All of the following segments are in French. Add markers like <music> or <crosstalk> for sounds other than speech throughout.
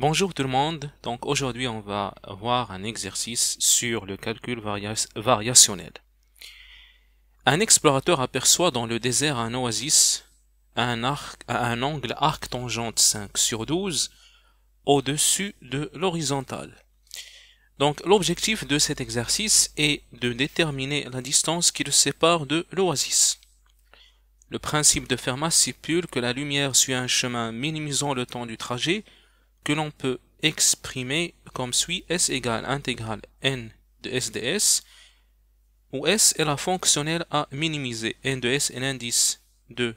Bonjour tout le monde, donc aujourd'hui on va voir un exercice sur le calcul variationnel. Un explorateur aperçoit dans le désert un oasis à un, arc, à un angle arc tangente 5 sur 12 au-dessus de l'horizontale. Donc l'objectif de cet exercice est de déterminer la distance qui le sépare de l'oasis. Le principe de Fermat stipule que la lumière suit un chemin minimisant le temps du trajet que l'on peut exprimer comme suit S égale intégrale N de S ds où S est la fonctionnelle à minimiser. N de S est l'indice de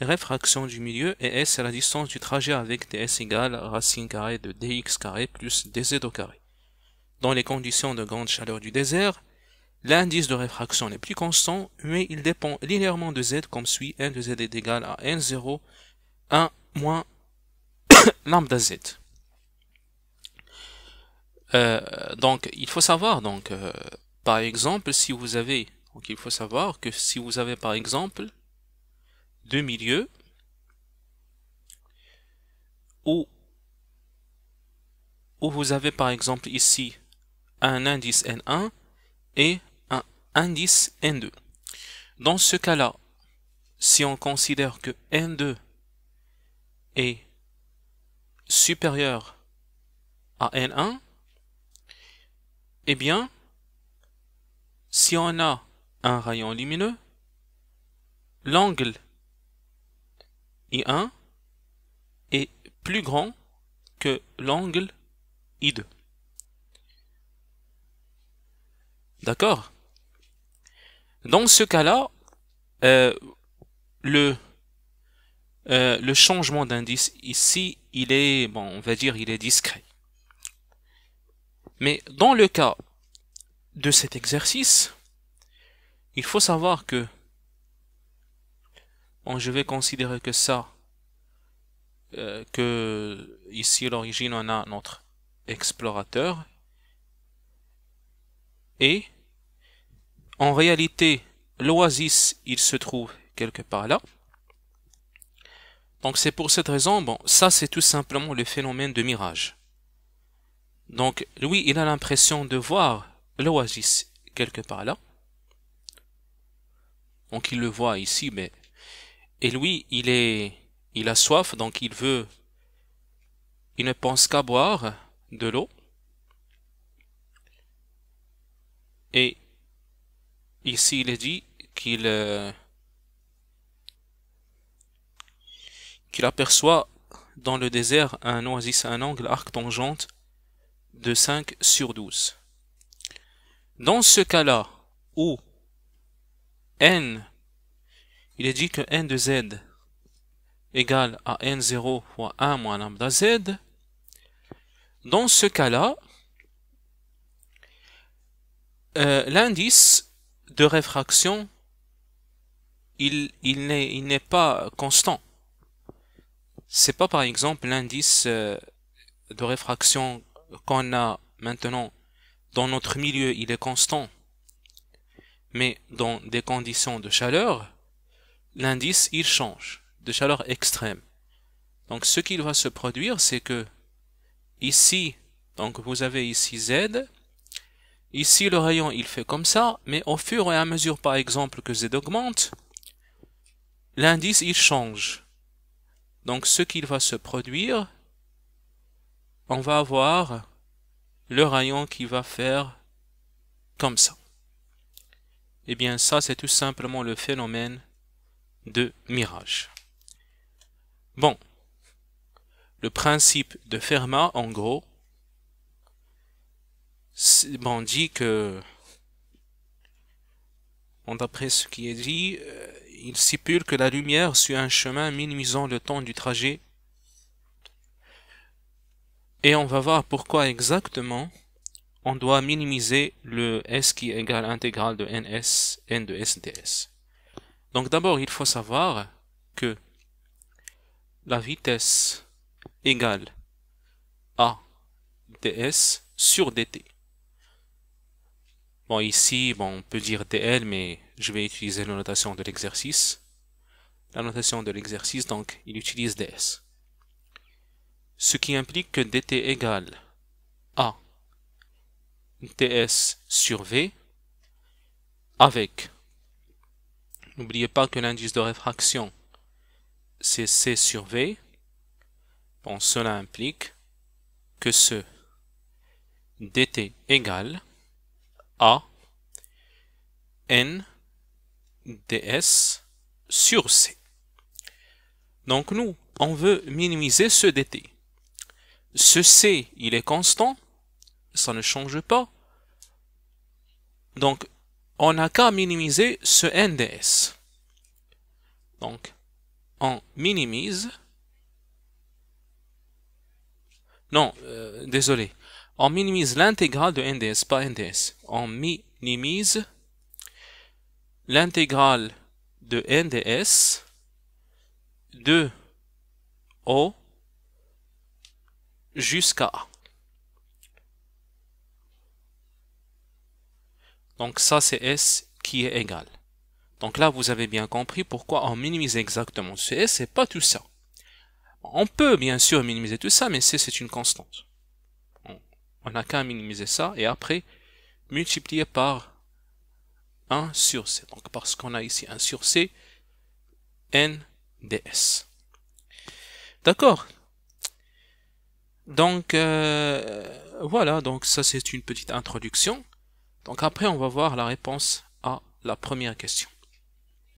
réfraction du milieu et S est la distance du trajet avec ds égale racine carré de dx carré plus dz au carré. Dans les conditions de grande chaleur du désert, l'indice de réfraction n'est plus constant, mais il dépend linéairement de z comme suit n de z est égal à n0, 1 moins <coughs> lambda z. Euh, donc il faut savoir donc euh, par exemple si vous avez donc il faut savoir que si vous avez par exemple deux milieux ou où vous avez par exemple ici un indice n1 et un indice n2. Dans ce cas-là, si on considère que n2 est supérieur à N1, eh bien, si on a un rayon lumineux, l'angle I1 est plus grand que l'angle I2. D'accord Dans ce cas-là, euh, le euh, le changement d'indice ici, il est, bon, on va dire, il est discret. Mais dans le cas de cet exercice, il faut savoir que bon, je vais considérer que ça, euh, que ici à l'origine on a notre explorateur et en réalité l'oasis il se trouve quelque part là donc c'est pour cette raison, bon, ça c'est tout simplement le phénomène de mirage. Donc lui, il a l'impression de voir l'oasis quelque part là. Donc il le voit ici, mais et lui, il est, il a soif, donc il veut, il ne pense qu'à boire de l'eau. Et ici, il est dit qu'il euh, qu'il aperçoit dans le désert un oasis à un angle arc tangente de 5 sur 12. Dans ce cas-là, où n, il est dit que n de z égale à n0 fois 1 moins lambda z, dans ce cas-là, euh, l'indice de réfraction, il, il n'est pas constant c'est pas par exemple l'indice euh, de réfraction qu'on a maintenant dans notre milieu, il est constant. Mais dans des conditions de chaleur, l'indice, il change, de chaleur extrême. Donc ce qu'il va se produire, c'est que ici, donc vous avez ici Z, ici le rayon il fait comme ça, mais au fur et à mesure par exemple que Z augmente, l'indice il change. Donc ce qu'il va se produire, on va avoir le rayon qui va faire comme ça. Et eh bien ça, c'est tout simplement le phénomène de mirage. Bon, le principe de Fermat, en gros, on dit que, d'après ce qui est dit, euh, il stipule que la lumière suit un chemin minimisant le temps du trajet. Et on va voir pourquoi exactement on doit minimiser le S qui à l'intégrale de NS, N de S ds. Donc d'abord, il faut savoir que la vitesse égale à ds sur dt. Bon, ici, bon, on peut dire DL, mais je vais utiliser la notation de l'exercice. La notation de l'exercice, donc, il utilise DS. Ce qui implique que DT égale à DS sur V avec, n'oubliez pas que l'indice de réfraction, c'est C sur V. Bon, cela implique que ce DT égale a N DS sur C. Donc nous, on veut minimiser ce dt. Ce C, il est constant, ça ne change pas. Donc, on n'a qu'à minimiser ce NDS. Donc, on minimise. Non, euh, désolé. On minimise l'intégrale de NDS, pas NDS. On minimise l'intégrale de NDS de O jusqu'à A. Donc ça c'est S qui est égal. Donc là vous avez bien compris pourquoi on minimise exactement ce S et pas tout ça. On peut bien sûr minimiser tout ça mais c'est une constante on n'a qu'à minimiser ça et après multiplier par 1 sur c. Donc parce qu'on a ici 1 sur c, n ds. D'accord Donc euh, voilà, donc ça c'est une petite introduction. Donc après on va voir la réponse à la première question.